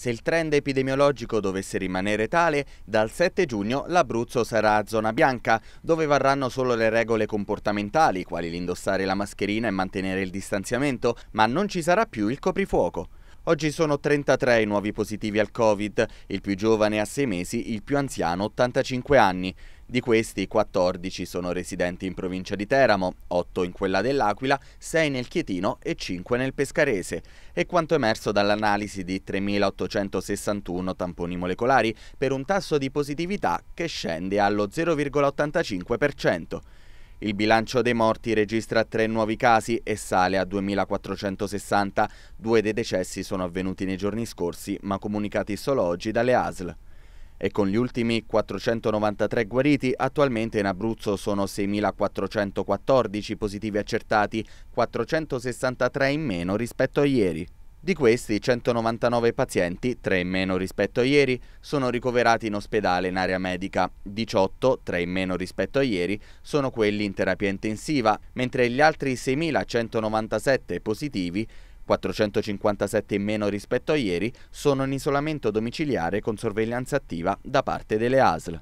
Se il trend epidemiologico dovesse rimanere tale, dal 7 giugno l'Abruzzo sarà a zona bianca, dove varranno solo le regole comportamentali, quali l'indossare la mascherina e mantenere il distanziamento, ma non ci sarà più il coprifuoco. Oggi sono 33 i nuovi positivi al Covid, il più giovane a 6 mesi, il più anziano 85 anni. Di questi 14 sono residenti in provincia di Teramo, 8 in quella dell'Aquila, 6 nel Chietino e 5 nel Pescarese. È quanto emerso dall'analisi di 3.861 tamponi molecolari per un tasso di positività che scende allo 0,85%. Il bilancio dei morti registra tre nuovi casi e sale a 2.460. Due dei decessi sono avvenuti nei giorni scorsi, ma comunicati solo oggi dalle ASL. E con gli ultimi 493 guariti, attualmente in Abruzzo sono 6.414 positivi accertati, 463 in meno rispetto a ieri. Di questi, 199 pazienti, 3 in meno rispetto a ieri, sono ricoverati in ospedale in area medica. 18, 3 in meno rispetto a ieri, sono quelli in terapia intensiva, mentre gli altri 6.197 positivi, 457 in meno rispetto a ieri, sono in isolamento domiciliare con sorveglianza attiva da parte delle ASL.